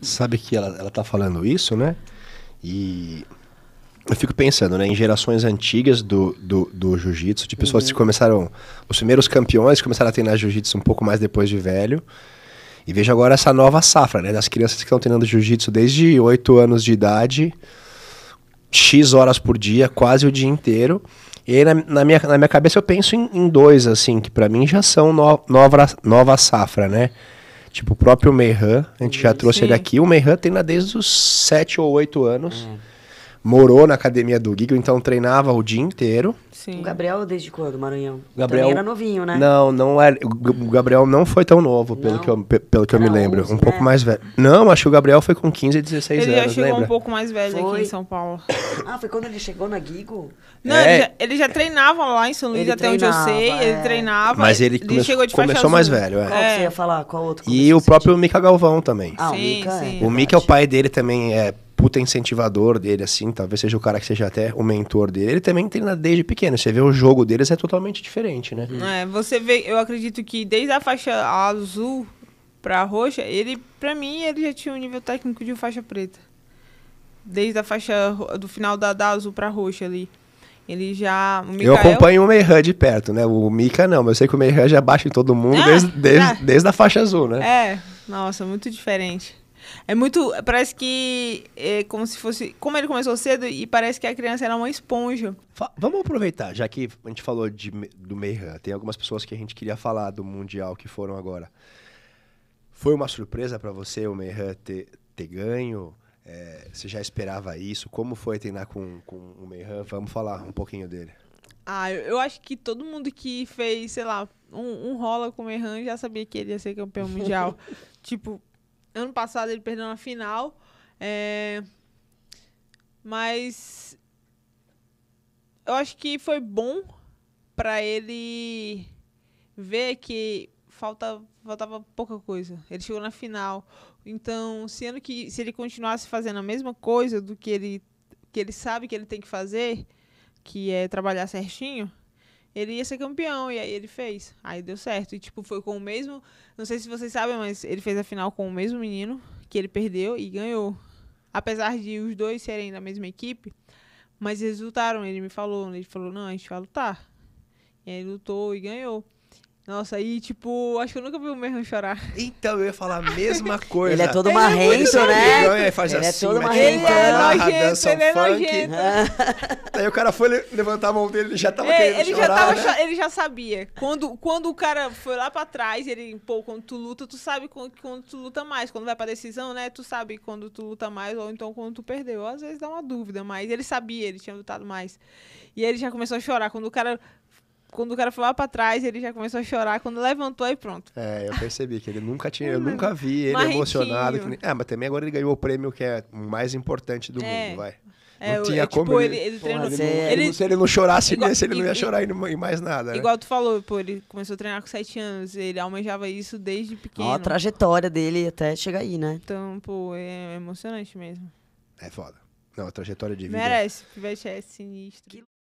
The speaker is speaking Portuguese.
Sabe que ela, ela tá falando isso, né? E eu fico pensando, né, em gerações antigas do, do, do jiu-jitsu, de pessoas uhum. que começaram, os primeiros campeões começaram a treinar jiu-jitsu um pouco mais depois de velho. E vejo agora essa nova safra, né, das crianças que estão treinando jiu-jitsu desde 8 anos de idade, X horas por dia, quase o dia inteiro. E aí, na, na minha, na minha cabeça, eu penso em, em dois, assim, que para mim já são no, nova, nova safra, né? Tipo, o próprio Meihan, a gente já trouxe Sim. ele aqui. O Meihan tem lá desde os 7 ou 8 anos. Hum morou na academia do Guigo então treinava o dia inteiro. Sim. O Gabriel, desde quando, Maranhão? Gabriel Também era novinho, né? Não, não era. É, o Gabriel não foi tão novo, pelo não. que eu, pelo que eu me lembro. 11, um né? pouco mais velho. Não, acho que o Gabriel foi com 15, 16 ele anos. Ele já chegou lembra? um pouco mais velho foi. aqui em São Paulo. Ah, foi quando ele chegou na Guigo? Não, é. ele, já, ele, já, treinava lá em São Luís, até onde eu sei. É. Ele treinava. Mas ele, ele chegou de começou mais velho. É. Qual você é. ia falar? Qual outro? E o próprio Mika Galvão também. Ah, é sim, o Mika. É. O Mika é o pai dele também, é puta incentivador dele, assim, talvez seja o cara que seja até o mentor dele. Ele também treina desde pequeno. Você vê o jogo deles é totalmente diferente, né? É, você vê, eu acredito que desde a faixa azul pra roxa, ele, pra mim, ele já tinha um nível técnico de faixa preta. Desde a faixa do final da, da azul pra roxa ali. Ele já. Mikael... Eu acompanho o Meihan de perto, né? O Mika não, mas eu sei que o Meihan já baixa em todo mundo ah, desde, desde, é. desde a faixa azul, né? É, nossa, muito diferente. É muito. Parece que é como se fosse. Como ele começou cedo e parece que a criança era uma esponja. Fa vamos aproveitar, já que a gente falou de, do Meihan, tem algumas pessoas que a gente queria falar do Mundial que foram agora. Foi uma surpresa para você o Meihan ter, ter ganho? É, você já esperava isso? Como foi treinar com, com o Meihan? Vamos falar um pouquinho dele. Ah, eu, acho que todo mundo que fez, sei lá, um, um rola com o Meihan já sabia que ele ia ser campeão mundial. tipo, Ano passado ele perdeu na final. É... Mas eu acho que foi bom para ele ver que falta, faltava pouca coisa. Ele chegou na final. Então, sendo que se ele continuasse fazendo a mesma coisa do que ele que ele sabe que ele tem que fazer, que é trabalhar certinho, ele ia ser campeão. E aí ele fez. Aí deu certo. E, tipo, foi com o mesmo. Não sei se vocês sabem, mas ele fez a final com o mesmo menino que ele perdeu e ganhou. Apesar de os dois serem da mesma equipe, mas resultaram. Ele me falou, ele falou: não, a gente vai lutar. E aí lutou e ganhou. Nossa, aí, tipo, acho que eu nunca vi o mesmo chorar. Então, eu ia falar a mesma é coisa. ele é todo marrento, né? né? Ele, ele é assim, é todo marrento. Ele é nojento, ele é nojento. É aí o cara foi levantar a mão dele, ele já tava querendo ele chorar, já tava, né? Ele já sabia. Quando, quando o cara foi lá pra trás, ele, pô, quando tu luta, tu sabe quando, quando tu luta mais. Quando vai pra decisão, né, tu sabe quando tu luta mais ou então quando tu perdeu. Às vezes dá uma dúvida, mas ele sabia, ele tinha lutado mais. E ele já começou a chorar. Quando o cara quando o cara foi lá pra trás, ele já começou a chorar. Quando levantou, aí pronto. É, eu percebi que ele nunca tinha, eu nunca vi ele emocionado. Que nem, é, mas também agora ele ganhou o prêmio que é o mais importante do é. mundo, vai. É, não tinha é, tipo, como ele, ele, ele, não, ele, Se ele não chorasse igual, nesse, ele não ia chorar em, mais nada. Né? Igual tu falou, pô, ele começou a treinar com 7 anos, ele almejava isso desde pequeno. Ó, a trajetória dele até chegar aí, né? Então, pô, é emocionante mesmo. É foda. Não, a trajetória de vida. Merece, o é sinistro. Que...